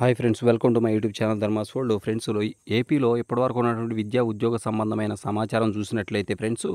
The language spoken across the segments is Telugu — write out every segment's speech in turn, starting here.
Hi friends welcome to my YouTube channel Dharmas world friends ఏపీలో ఇప్పటివరకు ఉన్నటువంటి విద్యా ఉద్యోగ సంబంధమైన సమాచారం చూసినట్లయితే ఫ్రెండ్స్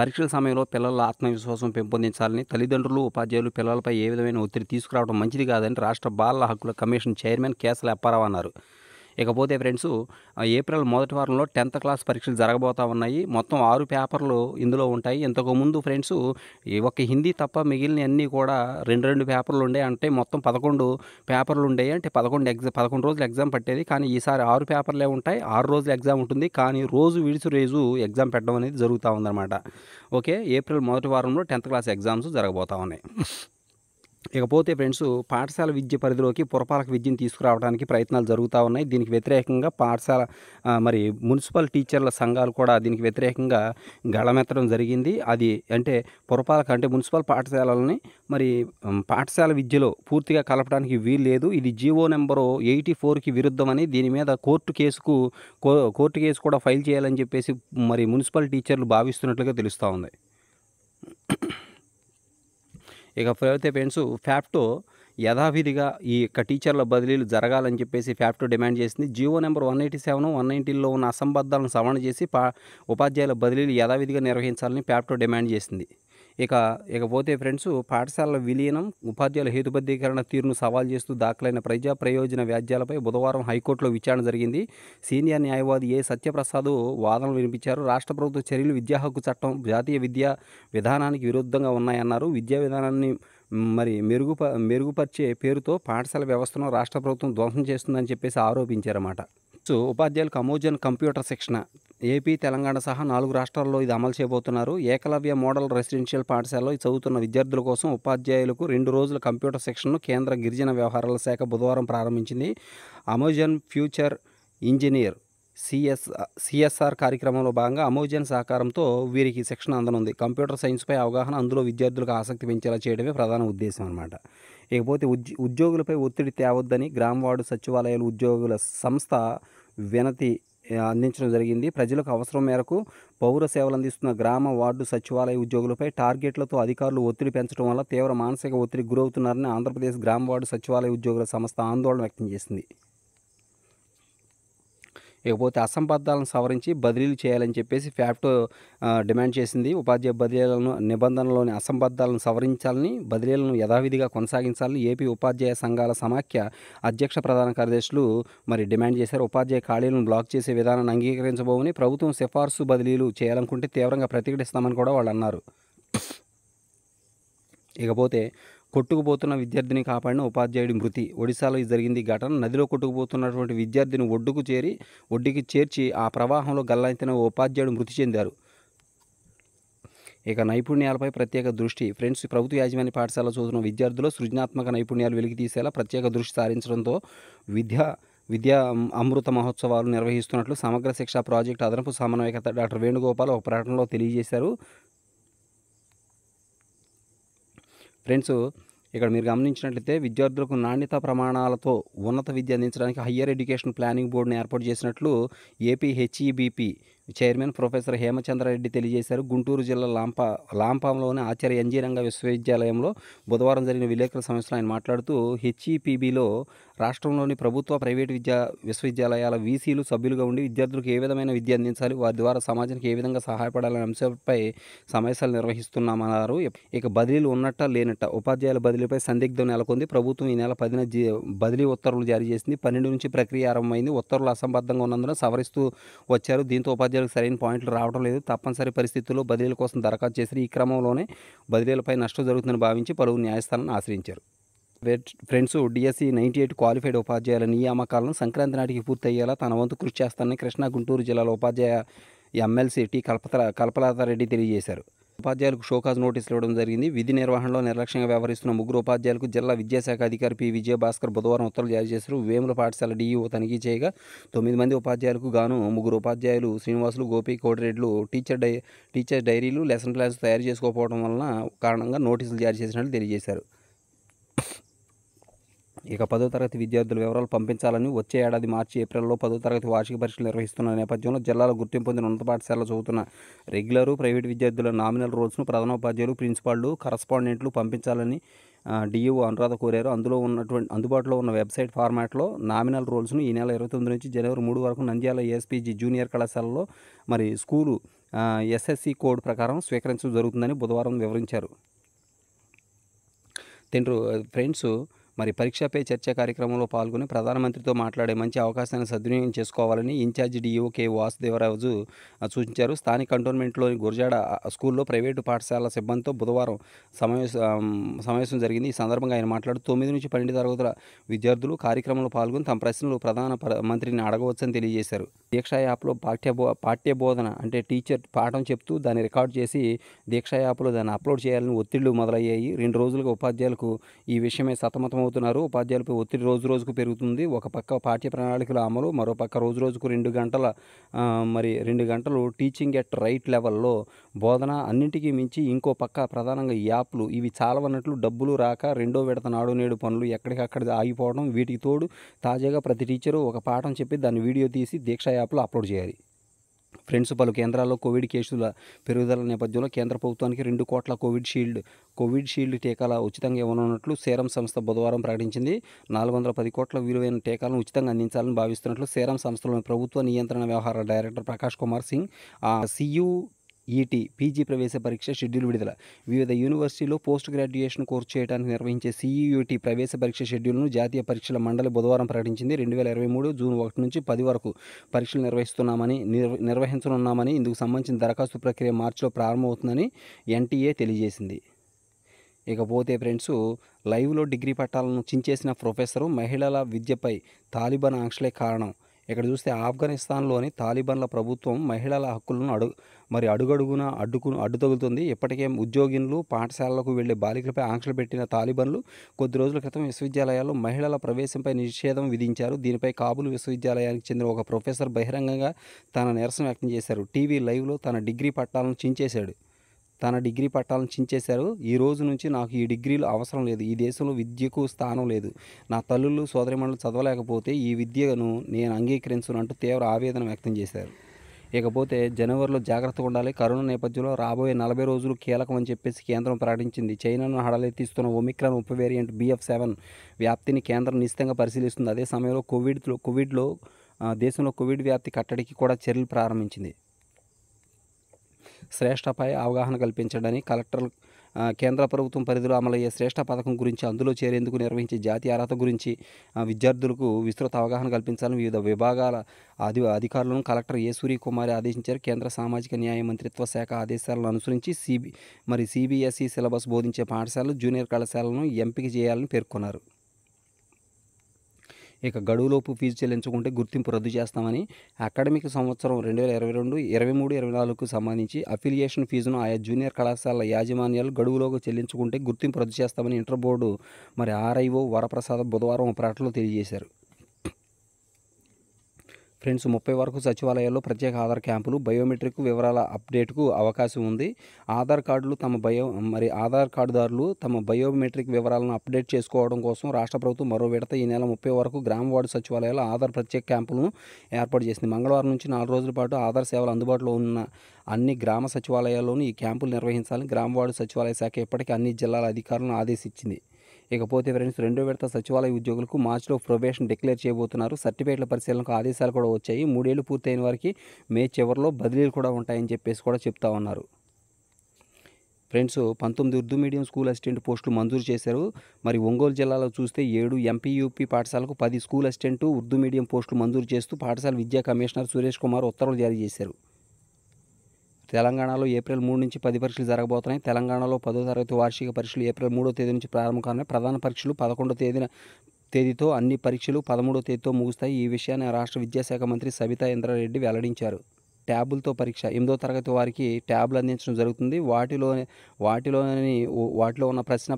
పరీక్షల సమయంలో పిల్లల ఆత్మవిశ్వాసం పెంపొందించాలని తల్లిదండ్రులు ఉపాధ్యాయులు పిల్లలపై ఏ విధమైన ఒత్తిడి తీసుకురావడం మంచిది కాదని రాష్ట్ర బాలల హక్కుల కమిషన్ చైర్మన్ కేసల అప్పారావు అన్నారు ఇకపోతే ఫ్రెండ్స్ ఏప్రిల్ మొదటి వారంలో టెన్త్ క్లాస్ పరీక్షలు జరగబోతా ఉన్నాయి మొత్తం ఆరు పేపర్లు ఇందులో ఉంటాయి ఇంతకుముందు ఫ్రెండ్స్ ఒక హిందీ తప్ప మిగిలిన అన్నీ కూడా రెండు రెండు పేపర్లు ఉండే అంటే మొత్తం పదకొండు పేపర్లు ఉండేవి అంటే పదకొండు ఎగ్జామ్ పదకొండు రోజులు ఎగ్జామ్ పట్టేది కానీ ఈసారి ఆరు పేపర్లే ఉంటాయి ఆరు రోజులు ఎగ్జామ్ ఉంటుంది కానీ రోజు విడిచి రోజు ఎగ్జామ్ పెట్టడం అనేది జరుగుతూ ఉందన్నమాట ఓకే ఏప్రిల్ మొదటి వారంలో టెన్త్ క్లాస్ ఎగ్జామ్స్ జరగబోతా ఉన్నాయి ఇకపోతే ఫ్రెండ్స్ పాఠశాల విద్య పరిధిలోకి పురపాలక విద్యను తీసుకురావడానికి ప్రయత్నాలు జరుగుతూ ఉన్నాయి దీనికి వ్యతిరేకంగా పాఠశాల మరి మున్సిపల్ టీచర్ల సంఘాలు కూడా దీనికి వ్యతిరేకంగా గళమెత్తడం జరిగింది అది అంటే పురపాలక అంటే మున్సిపల్ పాఠశాలలని మరి పాఠశాల విద్యలో పూర్తిగా కలపడానికి వీలు లేదు ఇది జీవో నెంబరు ఎయిటీ ఫోర్కి విరుద్ధమని దీని మీద కోర్టు కేసుకు కోర్టు కేసు కూడా ఫైల్ చేయాలని చెప్పేసి మరి మున్సిపల్ టీచర్లు భావిస్తున్నట్లుగా తెలుస్తూ ఉంది ఇక ఇకపోతే పేరెంట్స్ ఫ్యాప్టో యథావిధిగా ఈ యొక్క టీచర్ల బదిలీలు జరగాలని చెప్పేసి ఫ్యాప్టో డిమాండ్ చేసింది GO number one eighty seven one నైన్టీన్లో ఉన్న అసంబద్ధాలను సవరణ చేసి పా ఉపాధ్యాయుల బదిలీలు యథావిధిగా నిర్వహించాలని ఫ్యాప్టో డిమాండ్ చేసింది ఇక ఇకపోతే ఫ్రెండ్స్ పాఠశాలల విలీనం ఉపాధ్యాయుల హేతుబద్ధీకరణ తీరును సవాల్ చేస్తూ దాఖలైన ప్రజా ప్రయోజన వ్యాధ్యాలపై బుధవారం హైకోర్టులో విచారణ జరిగింది సీనియర్ న్యాయవాది ఏ సత్యప్రసాద్ వాదనలు వినిపించారు రాష్ట్ర ప్రభుత్వ చర్యలు విద్యా హక్కు చట్టం జాతీయ విద్యా విధానానికి విరుద్ధంగా ఉన్నాయన్నారు విద్యా విధానాన్ని మరి మెరుగుప మెరుగుపరిచే పేరుతో పాఠశాల వ్యవస్థను రాష్ట్ర ప్రభుత్వం ధ్వంసం చేస్తుందని చెప్పేసి ఆరోపించారన్నమాట సో ఉపాధ్యాయులకు అమోజన్ కంప్యూటర్ శిక్షణ ఏపీ తెలంగాణ సహా నాలుగు రాష్ట్రాల్లో ఇది అమలు చేయబోతున్నారు ఏకలవ్య మోడల్ రెసిడెన్షియల్ పాఠశాలలో చదువుతున్న విద్యార్థుల కోసం ఉపాధ్యాయులకు రెండు రోజుల కంప్యూటర్ శిక్షణను కేంద్ర గిరిజన వ్యవహారాల శాఖ బుధవారం ప్రారంభించింది Amazon future engineer CS CSR కార్యక్రమంలో భాగంగా అమోజన్ సహకారంతో వీరికి శిక్షణ అందనుంది కంప్యూటర్ సైన్స్పై అవగాహన అందులో విద్యార్థులకు ఆసక్తి పెంచేలా చేయడమే ప్రధాన ఉద్దేశం అనమాట ఇకపోతే ఉద్యోగులపై ఒత్తిడి తేవద్దని గ్రామవార్డు సచివాలయాల ఉద్యోగుల సంస్థ వినతి అందించడం జరిగింది ప్రజలకు అవసరం మేరకు పౌర సేవలు అందిస్తున్న గ్రామ వార్డు సచివాలయ ఉద్యోగులపై టార్గెట్లతో అధికారులు ఒత్తిడి పెంచడం వల్ల తీవ్ర మానసిక ఒత్తిడి గురవుతున్నారని ఆంధ్రప్రదేశ్ గ్రామ వార్డు సచివాలయ ఉద్యోగుల సంస్థ ఆందోళన వ్యక్తం చేసింది ఇకపోతే అసంబద్ధాలను సవరించి బదిలీలు చేయాలని చెప్పేసి ఫ్యాక్టో డిమాండ్ చేసింది ఉపాధ్యాయ బదిలీలను నిబంధనలోని అసంబద్ధాలను సవరించాలని బదిలీలను యథావిధిగా కొనసాగించాలని ఏపీ ఉపాధ్యాయ సంఘాల సమాఖ్య అధ్యక్ష ప్రధాన కార్యదర్శులు మరి డిమాండ్ చేశారు ఉపాధ్యాయ ఖాళీలను బ్లాక్ చేసే విధానాన్ని అంగీకరించబోమని ప్రభుత్వం సిఫార్సు బదిలీలు చేయాలనుకుంటే తీవ్రంగా ప్రతిఘటిస్తామని కూడా వాళ్ళు అన్నారు ఇకపోతే కొట్టుకుపోతున్న విద్యార్థిని కాపాడిన ఉపాధ్యాయుడి మృతి ఒడిశాలో జరిగింది ఘటన నదిలో కొట్టుకుపోతున్నటువంటి విద్యార్థిని ఒడ్డుకు చేరి ఒడ్డుకి చేర్చి ఆ ప్రవాహంలో గల్లంతిన ఉపాధ్యాయుడు మృతి చెందారు ఇక నైపుణ్యాలపై ప్రత్యేక దృష్టి ఫ్రెండ్స్ ప్రభుత్వ యాజమాన్య పాఠశాల చదువుతున్న విద్యార్థులు సృజనాత్మక నైపుణ్యాలు వెలికి తీసేలా ప్రత్యేక దృష్టి సారించడంతో విద్యా విద్యా అమృత మహోత్సవాలు నిర్వహిస్తున్నట్లు సమగ్ర శిక్ష ప్రాజెక్టు అదనపు సమన్వయకర్త డాక్టర్ వేణుగోపాల్ ఒక ప్రకటనలో తెలియజేశారు ఫ్రెండ్స్ ఇక్కడ మీరు గమనించినట్లయితే విద్యార్థులకు నాణ్యత ప్రమాణాలతో ఉన్నత విద్య అందించడానికి హయ్యర్ ఎడ్యుకేషన్ ప్లానింగ్ బోర్డును ఏర్పాటు చేసినట్లు AP HEBP chairman professor Hemachandra Reddy తెలియజేశారు గుంటూరు జిల్లా లాంప లాంపాంలోని ఆచార్య రంగ విశ్వవిద్యాలయంలో బుధవారం జరిగిన విలేకరుల సమస్యలో ఆయన మాట్లాడుతూ హెచ్ఈపీబీలో రాష్ట్రంలోని ప్రభుత్వ ప్రైవేటు విద్యా విశ్వవిద్యాలయాల వీసీలు సభ్యులుగా ఉండి విద్యార్థులకు ఏ విధమైన విద్య అందించాలి వారి ద్వారా సమాజానికి ఏ విధంగా సహాయపడాలనే అంశంపై సమావేశాలు నిర్వహిస్తున్నామన్నారు ఇక బదిలీలు ఉన్నట్ట లేనట్ట ఉపాధ్యాయుల బదిలీపై సందిగ్ధం నెలకొంది ప్రభుత్వం ఈ నెల పదిన బదిలీ ఉత్తర్వులు జారీ చేసింది పన్నెండు నుంచి ప్రక్రియ ఆరంభమైంది ఉత్తర్వులు అసంబద్ధంగా ఉన్నందున సవరిస్తూ వచ్చారు దీంతో ఉపాధ్యాయులు ఉపాధ్యాయులకు సరైన పాయింట్లు రావడం లేదు తప్పనిసరి పరిస్థితుల్లో బదిలీల కోసం దరఖాస్తు చేసిన ఈ క్రమంలోనే బదిలీలపై నష్టం జరుగుతుందని భావించి పలువురు న్యాయస్థానాన్ని ఆశ్రయించారు friends DSC ninety eight qualified ఉపాధ్యాయుల నియామకాలను సంక్రాంతి నాటికి పూర్తయ్యేలా తన వంతు కృషి చేస్తానని కృష్ణా గుంటూరు జిల్లాలో ఉపాధ్యాయ ఎమ్మెల్సీ టి కల్పత కల్పలతారెడ్డి తెలియజేశారు ఉపాధ్యాయులకు షోకాజ్ నోటీసులు ఇవ్వడం జరిగింది విధి నిర్వహణలో నిర్లక్ష్యంగా వ్యవహరిస్తున్న ముగ్గురు ఉపాధ్యాయులకు జిల్లా విద్యాశాఖ అధికారి పి విజయభాస్కర్ బుధవారం ఉత్తర్వులు జారీ చేశారు వేముల పాఠశాల డీఈఓ తనిఖీ చేయగా తొమ్మిది మంది ఉపాధ్యాయులకు గాను ముగ్గురు ఉపాధ్యాయులు శ్రీనివాసులు గోపి కోటిరెడ్లు టీచర్ డై టీచర్ డైరీలు లెసన్ ప్లాన్స్ తయారు చేసుకోకపోవడం వలన కారణంగా నోటీసులు జారీ చేసినట్లు తెలియజేశారు ఇక పదో తరగతి విద్యార్థుల వివరాలు పంపించాలని వచ్చే ఏడాది మార్చి ఏప్రిల్లో పదో తరగతి వార్షిక పరీక్షలు నిర్వహిస్తున్న నేపథ్యంలో జిల్లాలో గుర్తింపు పొందిన ఉన్నత పాఠశాలలో చదువుతున్న రెగ్యులర్ ప్రైవేట్ విద్యార్థుల నామినల్ రోల్స్ను ప్రధానోపాధ్యాయులు ప్రిన్సిపాళ్లు కరస్పాండెంట్లు పంపించాలని డిఈఓ అనురాధ కోరారు అందులో ఉన్నటువంటి అందుబాటులో ఉన్న వెబ్సైట్ ఫార్మాట్లో నామినల్ రోల్స్ను ఈ నెల ఇరవై తొమ్మిది నుంచి జనవరి మూడు వరకు నంద్యాల ఏఎస్పీజీ జూనియర్ కళాశాలలో మరి స్కూలు ఎస్ఎస్సి కోడ్ ప్రకారం స్వీకరించడం జరుగుతుందని బుధవారం వివరించారు తిండ్రు ఫ్రెండ్స్ మరి పరీక్షపై చర్చ కార్యక్రమంలో పాల్గొని ప్రధానమంత్రితో మాట్లాడే మంచి అవకాశాన్ని సద్వినియోగం చేసుకోవాలని ఇన్ఛార్జి డిఓ వాసుదేవరాజు సూచించారు స్థానిక కంటోన్మెంట్లోని గురజాడ స్కూల్లో ప్రైవేటు పాఠశాల సిబ్బందితో బుధవారం సమావేశ సమావేశం జరిగింది ఈ సందర్భంగా ఆయన మాట్లాడుతూ తొమ్మిది నుంచి పన్నెండు తరగతుల విద్యార్థులు కార్యక్రమంలో పాల్గొని తమ ప్రశ్నలు ప్రధాన మంత్రిని అడగవచ్చని తెలియజేశారు దీక్షా యాప్లో పాఠ్య బో పాఠ్య బోధన అంటే టీచర్ పాఠం చెప్తూ దాన్ని రికార్డు చేసి దీక్షా యాప్లో దాన్ని అప్లోడ్ చేయాలని ఒత్తిళ్లు మొదలయ్యాయి రెండు రోజులుగా ఉపాధ్యాయులకు ఈ విషయమే సతమతం అవుతున్నారు ఉపాధ్యాయులపై ఒత్తిడి రోజు రోజుకు పెరుగుతుంది ఒక పక్క పాఠ్య ప్రణాళికల అమలు మరో పక్క రోజు రోజుకు రెండు గంటల మరి రెండు గంటలు టీచింగ్ ఎట్ రైట్ లెవెల్లో బోధన అన్నింటికీ మించి ఇంకో పక్క ప్రధానంగా యాప్లు ఇవి చాలవన్నట్లు డబ్బులు రాక రెండో విడత నాడు నేడు పనులు ఎక్కడికక్కడ ఆగిపోవడం వీటికి తోడు తాజాగా ప్రతి టీచరు ఒక పాఠం చెప్పి దాన్ని వీడియో తీసి దీక్ష యాప్లో అప్లోడ్ చేయాలి ఫ్రెండ్స్ పలు కేంద్రాల్లో కోవిడ్ కేసుల పెరుగుదల నేపథ్యంలో కేంద్ర ప్రభుత్వానికి రెండు కోట్ల కోవిడ్ షీల్డ్ కోవిడ్ షీల్డ్ టీకాల ఉచితంగా ఇవ్వనున్నట్లు సేరం సంస్థ బుధవారం ప్రకటించింది నాలుగు వందల పది కోట్ల విలువైన టీకాలను ఉచితంగా అందించాలని భావిస్తున్నట్లు సేరం సంస్థలోని ప్రభుత్వ నియంత్రణ వ్యవహార director Prakash Kumar Singh CUET PG ప్రవేశ పరీక్ష షెడ్యూల్ విడుదల వివిధ యూనివర్సిటీలో పోస్ట్ గ్రాడ్యుయేషన్ కోర్సు చేయడానికి నిర్వహించే సీఈయూటీ ప్రవేశ పరీక్ష షెడ్యూల్ను జాతీయ పరీక్షల మండలి బుధవారం ప్రకటించింది రెండు వేల ఇరవై మూడు జూన్ ఒకటి నుంచి పది వరకు పరీక్షలు నిర్వహిస్తున్నామని నిర్వహించనున్నామని ఇందుకు సంబంధించిన దరఖాస్తు ప్రక్రియ మార్చిలో ప్రారంభమవుతుందని ఎన్టీఏ తెలియజేసింది ఇకపోతే ఫ్రెండ్స్ లైవ్లో డిగ్రీ పట్టాలను చించేసిన ప్రొఫెసరు మహిళల విద్యపై తాలిబాన్ ఆంక్షలే కారణం ఇక్కడ చూస్తే ఆఫ్ఘనిస్తాన్లోని తాలిబన్ల ప్రభుత్వం మహిళల హక్కులను అడు మరి అడుగడుగున అడ్డుకు అడ్డు తగులుతుంది ఇప్పటికే ఉద్యోగిన్లు పాఠశాలలకు వెళ్లే బాలికలపై ఆంక్షలు పెట్టిన తాలిబన్లు కొద్ది రోజుల క్రితం విశ్వవిద్యాలయాల్లో మహిళల ప్రవేశంపై నిషేధం విధించారు దీనిపై కాబుల్ విశ్వవిద్యాలయానికి చెందిన ఒక ప్రొఫెసర్ బహిరంగంగా తన నిరసన వ్యక్తం చేశారు టీవీ లైవ్లో తన డిగ్రీ పట్టాలను చించేశాడు తన డిగ్రీ పట్టాలను చించేశారు ఈ రోజు నుంచి నాకు ఈ డిగ్రీలు అవసరం లేదు ఈ దేశంలో విద్యకు స్థానం లేదు నా తల్లులు సోదరిమణులు చదవలేకపోతే ఈ విద్యను నేను అంగీకరించునంటూ తీవ్ర ఆవేదన వ్యక్తం చేశారు ఇకపోతే జనవరిలో జాగ్రత్తగా ఉండాలి కరోనా నేపథ్యంలో రాబోయే నలభై రోజులు కీలకం అని చెప్పేసి కేంద్రం ప్రకటించింది చైనాను హడలెత్తిస్తున్న ఒమిక్రాన్ ఉప వేరియంట్ బీఎఫ్ సెవెన్ వ్యాప్తిని కేంద్రం నిశ్చితంగా పరిశీలిస్తుంది అదే సమయంలో కోవిడ్లో కోవిడ్లో దేశంలో కోవిడ్ వ్యాప్తి కట్టడికి కూడా చర్యలు ప్రారంభించింది శ్రేష్టపై అవగాహన కల్పించడని కలెక్టర్ కేంద్ర ప్రభుత్వం పరిధిలో అమలయ్యే శ్రేష్ట పథకం గురించి అందులో చేరేందుకు నిర్వహించే జాతీయ అర్హత గురించి విద్యార్థులకు విస్తృత అవగాహన కల్పించాలని వివిధ విభాగాల అధి అధికారులను కలెక్టర్ ఏ సూర్యకుమారి ఆదేశించారు కేంద్ర సామాజిక న్యాయ మంత్రిత్వ శాఖ ఆదేశాలను అనుసరించి సిబి మరి సిబిఎస్ఈ సిలబస్ బోధించే పాఠశాలలు జూనియర్ కళాశాలను ఎంపిక చేయాలని పేర్కొన్నారు ఇక గడువులోపు ఫీజు చెల్లించకుంటే గుర్తింపు రద్దు చేస్తామని అకాడమిక్ సంవత్సరం రెండు వేల ఇరవై రెండు ఇరవై మూడు ఇరవై నాలుగుకు సంబంధించి అఫిలియేషన్ ఫీజును ఆయా జూనియర్ కళాశాలల యాజమాన్యాలు గడువులోకి చెల్లించుకుంటే గుర్తింపు రద్దు చేస్తామని ఇంటర్ బోర్డు మరి ఆర్ఐఓ వరప్రసాద్ బుధవారం ప్రకటనలో తెలియజేశారు ఫ్రెండ్స్ ముప్పై వరకు సచివాలయాల్లో ప్రత్యేక ఆధార్ క్యాంపులు బయోమెట్రిక్ వివరాల అప్డేట్కు అవకాశం ఉంది ఆధార్ కార్డులు తమ బయో మరి ఆధార్ కార్డుదారులు తమ బయోమెట్రిక్ వివరాలను అప్డేట్ చేసుకోవడం కోసం రాష్ట్ర ప్రభుత్వం మరో విడత ఈ నెల ముప్పై వరకు గ్రామ వార్డు సచివాలయాల్లో ఆధార్ ప్రత్యేక క్యాంపులను ఏర్పాటు చేసింది మంగళవారం నుంచి నాలుగు రోజుల పాటు ఆధార్ సేవలు అందుబాటులో ఉన్న అన్ని గ్రామ సచివాలయాల్లోనూ ఈ క్యాంపులు నిర్వహించాలని గ్రామ వార్డు సచివాలయ శాఖ ఇప్పటికే అన్ని జిల్లాల అధికారులను ఆదేశించింది ఇకపోతే ఫ్రెండ్స్ రెండో విడత సచివాలయ ఉద్యోగులకు మార్చిలో ప్రొబేషన్ డిక్లేర్ చేయబోతున్నారు సర్టిఫికేట్ల పరిశీలనకు ఆదేశాలు కూడా వచ్చాయి మూడేళ్లు పూర్తయిన వారికి మే చివరిలో బదిలీలు కూడా ఉంటాయని చెప్పేసి కూడా చెప్తా ఉన్నారు ఫ్రెండ్స్ పంతొమ్మిది ఉర్దూ మీడియం స్కూల్ అసిస్టెంట్ పోస్టులు మంజూరు చేశారు మరి ఒంగోలు జిల్లాలో చూస్తే ఏడు ఎంపీయూపీ పాఠశాలకు పది స్కూల్ అసిస్టెంట్ ఉర్దూ మీడియం పోస్టులు మంజూరు చేస్తూ పాఠశాల విద్యా కమిషనర్ సురేష్ కుమార్ ఉత్తర్వులు జారీ చేశారు తెలంగాణలో ఏప్రిల్ మూడు నుంచి పది పరీక్షలు జరగబోతున్నాయి తెలంగాణలో పదో తరగతి వార్షిక పరీక్షలు ఏప్రిల్ మూడో తేదీ నుంచి ప్రారంభం కానీ ప్రధాన పరీక్షలు పదకొండో తేదీన తేదీతో అన్ని పరీక్షలు పదమూడో తేదీతో ముగుస్తాయి ఈ విషయాన్ని రాష్ట్ర విద్యాశాఖ మంత్రి సబితా ఇంద్రారెడ్డి వెల్లడించారు ట్యాబులతో పరీక్ష ఎనిమిదో తరగతి వారికి ట్యాబులు అందించడం జరుగుతుంది వాటిలో వాటిలోని వాటిలో ఉన్న ప్రశ్న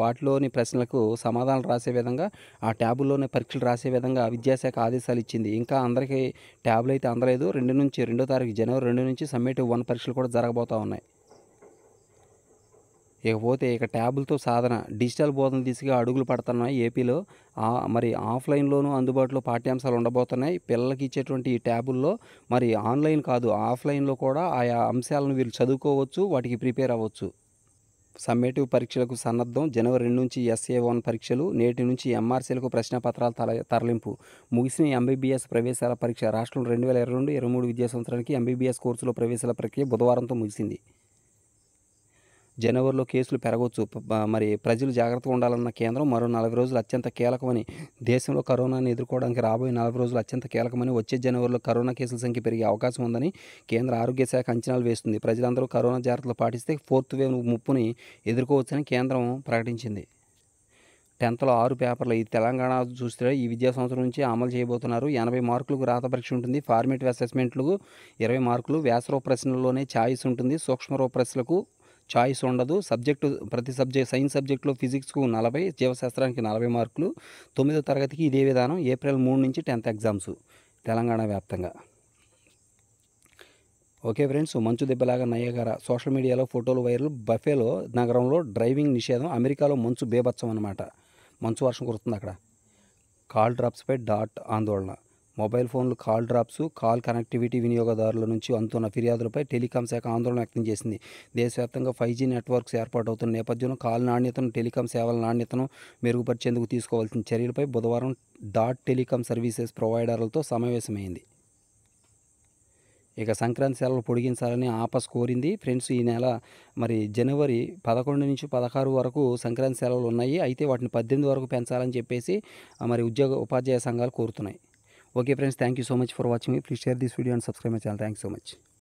వాటిలోని ప్రశ్నలకు సమాధానాలు రాసే విధంగా ఆ ట్యాబుల్లోనే పరీక్షలు రాసే విధంగా విద్యాశాఖ ఆదేశాలు ఇచ్చింది ఇంకా అందరికీ ట్యాబులు అయితే అందలేదు రెండు నుంచి రెండో తారీఖు జనవరి రెండు నుంచి సమ్మేటివ్ వన్ పరీక్షలు కూడా జరగబోతూ ఉన్నాయి ఇకపోతే ఇక ట్యాబులతో సాధన డిజిటల్ బోధన దిశగా అడుగులు పడుతున్నాయి ఏపీలో మరి ఆఫ్లైన్లోనూ అందుబాటులో పాఠ్యాంశాలు ఉండబోతున్నాయి పిల్లలకి ఇచ్చేటువంటి ఈ ట్యాబుల్లో మరి ఆన్లైన్ కాదు ఆఫ్లైన్లో కూడా ఆయా అంశాలను వీళ్ళు చదువుకోవచ్చు వాటికి ప్రిపేర్ అవ్వచ్చు సమ్మేటివ్ పరీక్షలకు సన్నద్ధం జనవరి రెండు నుంచి ఎస్ఏ వన్ పరీక్షలు నేటి నుంచి ఎంఆర్సీలకు ప్రశ్నపత్రాల తల తరలింపు ముగిసిన ఎంబీబీఎస్ ప్రవేశాల పరీక్ష రాష్ట్రంలో రెండు వేల ఇరవై రెండు ఇరవై మూడు విద్యా సంవత్సరానికి ఎంబీబీఎస్ కోర్సులో ప్రవేశాల ప్రక్రియ బుధవారంతో ముగిసింది జనవరిలో కేసులు పెరగవచ్చు మరి ప్రజలు జాగ్రత్తగా ఉండాలన్న కేంద్రం మరో నలభై రోజులు అత్యంత కీలకమని దేశంలో కరోనాను ఎదుర్కోవడానికి రాబోయే నలభై రోజులు అత్యంత కీలకమని వచ్చే జనవరిలో కరోనా కేసుల సంఖ్య పెరిగే అవకాశం ఉందని కేంద్ర ఆరోగ్య శాఖ అంచనాలు వేస్తుంది ప్రజలందరూ కరోనా జాగ్రత్తలు పాటిస్తే ఫోర్త్ వేవ్ ముప్పుని ఎదుర్కోవచ్చని కేంద్రం ప్రకటించింది టెన్త్లో ఆరు పేపర్లు ఈ తెలంగాణ చూస్తే ఈ విద్యా సంవత్సరం నుంచి అమలు చేయబోతున్నారు ఎనభై మార్కులకు రాత పరీక్ష ఉంటుంది ఫార్మేటివ్ అసెస్మెంట్లకు ఇరవై మార్కులు వ్యాసరూప ప్రశ్నల్లోనే ఛాయిస్ ఉంటుంది సూక్ష్మ ప్రశ్నలకు చాయిస్ ఉండదు సబ్జెక్టు ప్రతి సబ్జెక్ట్ సైన్స్ సబ్జెక్టులో ఫిజిక్స్కు నలభై జీవశాస్త్రానికి నలభై మార్కులు తొమ్మిదో తరగతికి ఇదే విధానం ఏప్రిల్ మూడు నుంచి టెన్త్ ఎగ్జామ్స్ తెలంగాణ వ్యాప్తంగా ఓకే ఫ్రెండ్స్ మంచు దెబ్బలాగా నయ్యగార సోషల్ మీడియాలో ఫోటోలు వైరల్ బఫేలో నగరంలో డ్రైవింగ్ నిషేధం అమెరికాలో మంచు బేబత్సం అనమాట మంచు వర్షం కురుతుంది అక్కడ కాల్ డ్రాప్స్పై డాట్ ఆందోళన మొబైల్ ఫోన్లు కాల్ డ్రాప్స్ కాల్ కనెక్టివిటీ వినియోగదారుల నుంచి అందుతున్న ఫిర్యాదులపై టెలికాం శాఖ ఆందోళన వ్యక్తం చేసింది దేశవ్యాప్తంగా ఫైవ్ జీ నెట్వర్క్స్ ఏర్పాటవుతున్న నేపథ్యంలో కాల్ నాణ్యతను టెలికాం సేవల నాణ్యతను మెరుగుపరిచేందుకు తీసుకోవాల్సిన చర్యలపై బుధవారం డాట్ టెలికాం సర్వీసెస్ ప్రొవైడర్లతో సమావేశమైంది ఇక సంక్రాంతి సెలవులు పొడిగించాలని ఆపస్ కోరింది ఫ్రెండ్స్ ఈ నెల మరి జనవరి పదకొండు నుంచి పదహారు వరకు సంక్రాంతి సెలవులు ఉన్నాయి అయితే వాటిని పద్దెనిమిది వరకు పెంచాలని చెప్పేసి మరి ఉద్యోగ ఉపాధ్యాయ సంఘాలు కోరుతున్నాయి Okay friends, thank you so much for watching me. Please share this video and subscribe my channel. Thanks so much.